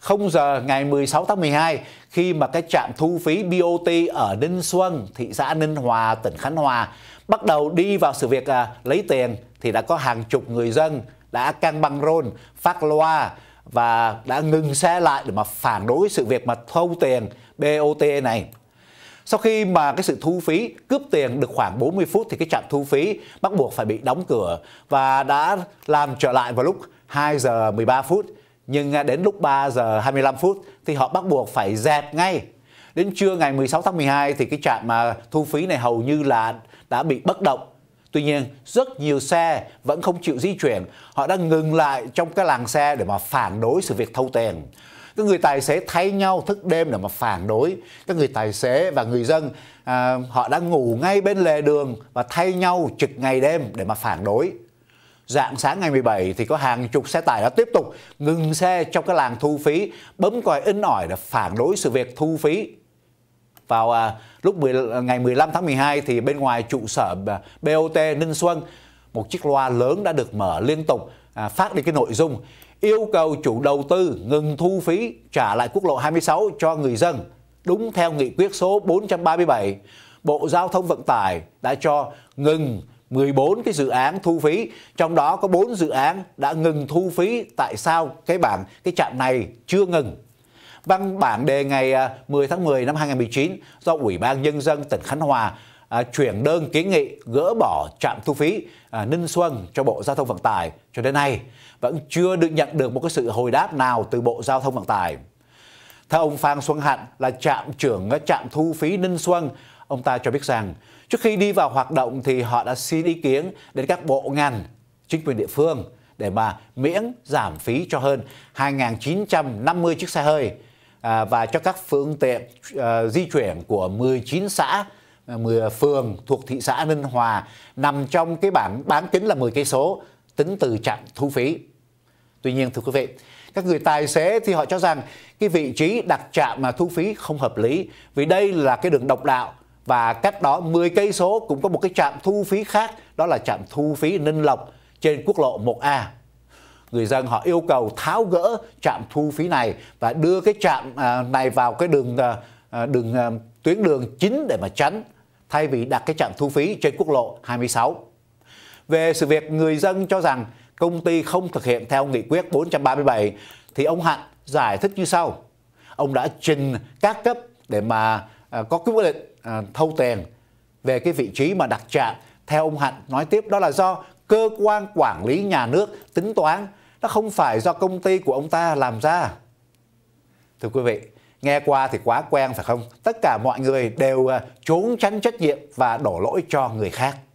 0 giờ ngày 16 tháng 12 khi mà cái trạm thu phí BOT ở Ninh Xuân, thị xã Ninh Hòa, tỉnh Khánh Hòa bắt đầu đi vào sự việc à, lấy tiền thì đã có hàng chục người dân đã căng băng rôn, phát loa và đã ngừng xe lại để mà phản đối sự việc mà thâu tiền BOT này. Sau khi mà cái sự thu phí cướp tiền được khoảng 40 phút thì cái trạm thu phí bắt buộc phải bị đóng cửa và đã làm trở lại vào lúc 2 giờ 13 phút nhưng à, đến lúc 3 giờ 25 phút thì họ bắt buộc phải dẹp ngay. Đến trưa ngày 16 tháng 12 thì cái trạm mà thu phí này hầu như là đã bị bất động. Tuy nhiên, rất nhiều xe vẫn không chịu di chuyển. Họ đang ngừng lại trong cái làng xe để mà phản đối sự việc thâu tiền. Các người tài xế thay nhau thức đêm để mà phản đối. Các người tài xế và người dân à, họ đang ngủ ngay bên lề đường và thay nhau trực ngày đêm để mà phản đối. Dạng sáng ngày 17 thì có hàng chục xe tải đã tiếp tục ngừng xe trong cái làng thu phí, bấm còi in ỏi để phản đối sự việc thu phí. Vào à, lúc 10, ngày 15 tháng 12 thì bên ngoài trụ sở à, BOT Ninh Xuân, một chiếc loa lớn đã được mở liên tục à, phát đi cái nội dung yêu cầu chủ đầu tư ngừng thu phí trả lại quốc lộ 26 cho người dân đúng theo nghị quyết số 437 Bộ Giao thông Vận tải đã cho ngừng 14 cái dự án thu phí, trong đó có 4 dự án đã ngừng thu phí. Tại sao cái bảng cái trạm này chưa ngừng? Văn bản đề ngày 10 à, tháng 10 năm 2019 do Ủy ban nhân dân tỉnh Khánh Hòa à, chuyển đơn kiến nghị gỡ bỏ trạm thu phí à, Ninh Xuân cho Bộ Giao thông Vận tải cho đến nay vẫn chưa được nhận được một cái sự hồi đáp nào từ Bộ Giao thông Vận tải. Theo ông Phan Xuân Hạnh là trạm trưởng trạm thu phí Ninh Xuân, Ông ta cho biết rằng trước khi đi vào hoạt động thì họ đã xin ý kiến đến các bộ ngành, chính quyền địa phương để mà miễn giảm phí cho hơn 2.950 chiếc xe hơi à, và cho các phương tiện à, di chuyển của 19 xã 10 à, phường thuộc thị xã Ninh Hòa nằm trong cái bảng bán kính là 10 cây số tính từ trạm thu phí. Tuy nhiên thưa quý vị, các người tài xế thì họ cho rằng cái vị trí đặt trạm mà thu phí không hợp lý vì đây là cái đường độc đạo và cách đó 10 cây số cũng có một cái trạm thu phí khác đó là trạm thu phí Ninh Lộc trên quốc lộ 1A. Người dân họ yêu cầu tháo gỡ trạm thu phí này và đưa cái trạm à, này vào cái đường à, à, đường tuyến đường chính để mà tránh thay vì đặt cái trạm thu phí trên quốc lộ 26. Về sự việc người dân cho rằng công ty không thực hiện theo nghị quyết 437 thì ông Hạnh giải thích như sau. Ông đã trình các cấp để mà À, có cái quyết định à, thâu tiền về cái vị trí mà đặt trạm theo ông Hạnh nói tiếp đó là do cơ quan quản lý nhà nước tính toán nó không phải do công ty của ông ta làm ra thưa quý vị nghe qua thì quá quen phải không tất cả mọi người đều à, trốn tránh trách nhiệm và đổ lỗi cho người khác